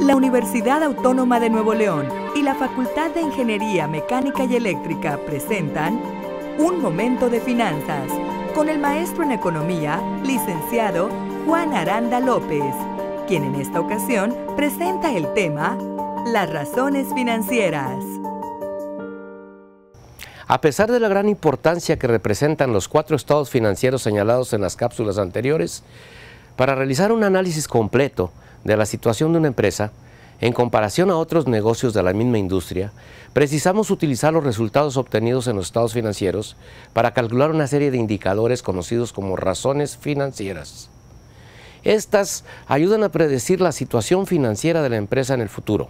la Universidad Autónoma de Nuevo León y la Facultad de Ingeniería Mecánica y Eléctrica presentan Un Momento de Finanzas con el maestro en Economía, licenciado Juan Aranda López, quien en esta ocasión presenta el tema Las razones financieras. A pesar de la gran importancia que representan los cuatro estados financieros señalados en las cápsulas anteriores, para realizar un análisis completo de la situación de una empresa, en comparación a otros negocios de la misma industria, precisamos utilizar los resultados obtenidos en los estados financieros para calcular una serie de indicadores conocidos como razones financieras. Estas ayudan a predecir la situación financiera de la empresa en el futuro.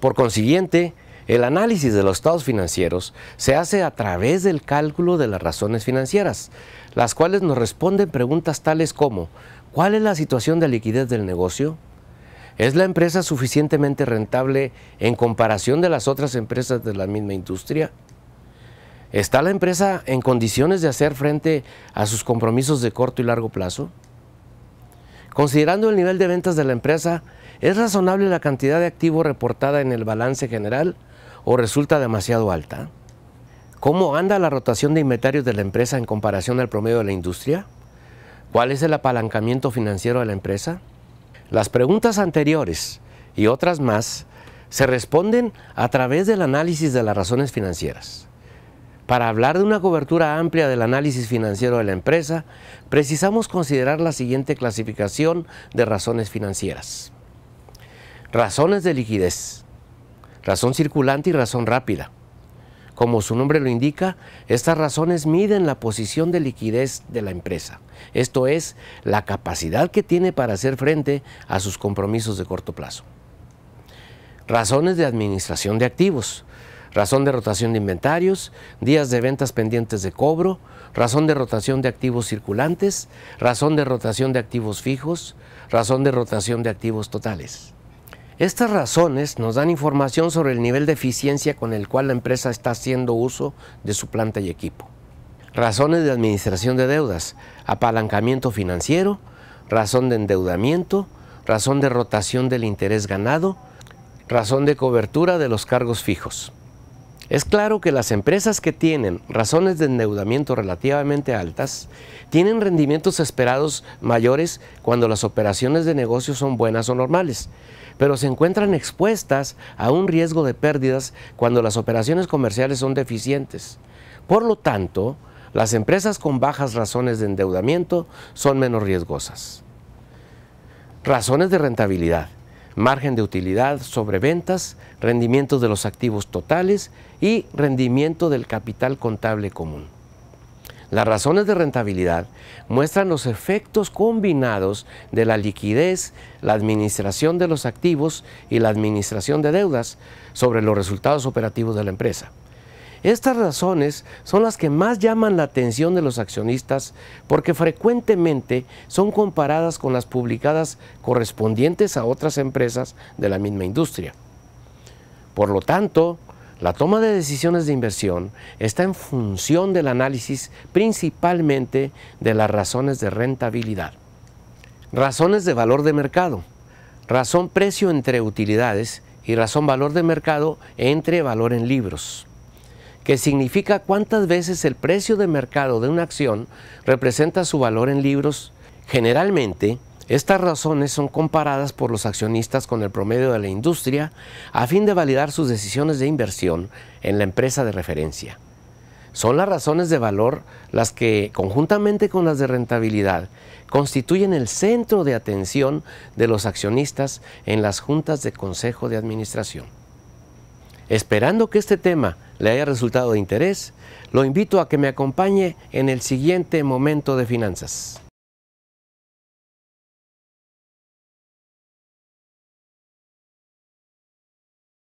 Por consiguiente, el análisis de los estados financieros se hace a través del cálculo de las razones financieras, las cuales nos responden preguntas tales como ¿cuál es la situación de liquidez del negocio? ¿Es la empresa suficientemente rentable en comparación de las otras empresas de la misma industria? ¿Está la empresa en condiciones de hacer frente a sus compromisos de corto y largo plazo? Considerando el nivel de ventas de la empresa, ¿es razonable la cantidad de activo reportada en el balance general? o resulta demasiado alta? ¿Cómo anda la rotación de inventarios de la empresa en comparación al promedio de la industria? ¿Cuál es el apalancamiento financiero de la empresa? Las preguntas anteriores y otras más se responden a través del análisis de las razones financieras. Para hablar de una cobertura amplia del análisis financiero de la empresa, precisamos considerar la siguiente clasificación de razones financieras. Razones de liquidez razón circulante y razón rápida. Como su nombre lo indica, estas razones miden la posición de liquidez de la empresa, esto es, la capacidad que tiene para hacer frente a sus compromisos de corto plazo. Razones de administración de activos, razón de rotación de inventarios, días de ventas pendientes de cobro, razón de rotación de activos circulantes, razón de rotación de activos fijos, razón de rotación de activos totales. Estas razones nos dan información sobre el nivel de eficiencia con el cual la empresa está haciendo uso de su planta y equipo. Razones de administración de deudas, apalancamiento financiero, razón de endeudamiento, razón de rotación del interés ganado, razón de cobertura de los cargos fijos. Es claro que las empresas que tienen razones de endeudamiento relativamente altas tienen rendimientos esperados mayores cuando las operaciones de negocio son buenas o normales, pero se encuentran expuestas a un riesgo de pérdidas cuando las operaciones comerciales son deficientes. Por lo tanto, las empresas con bajas razones de endeudamiento son menos riesgosas. Razones de rentabilidad margen de utilidad sobre ventas, rendimiento de los activos totales y rendimiento del capital contable común. Las razones de rentabilidad muestran los efectos combinados de la liquidez, la administración de los activos y la administración de deudas sobre los resultados operativos de la empresa. Estas razones son las que más llaman la atención de los accionistas porque frecuentemente son comparadas con las publicadas correspondientes a otras empresas de la misma industria. Por lo tanto, la toma de decisiones de inversión está en función del análisis principalmente de las razones de rentabilidad, razones de valor de mercado, razón precio entre utilidades y razón valor de mercado entre valor en libros que significa cuántas veces el precio de mercado de una acción representa su valor en libros. Generalmente, estas razones son comparadas por los accionistas con el promedio de la industria a fin de validar sus decisiones de inversión en la empresa de referencia. Son las razones de valor las que, conjuntamente con las de rentabilidad, constituyen el centro de atención de los accionistas en las juntas de consejo de administración. Esperando que este tema le haya resultado de interés, lo invito a que me acompañe en el siguiente momento de finanzas.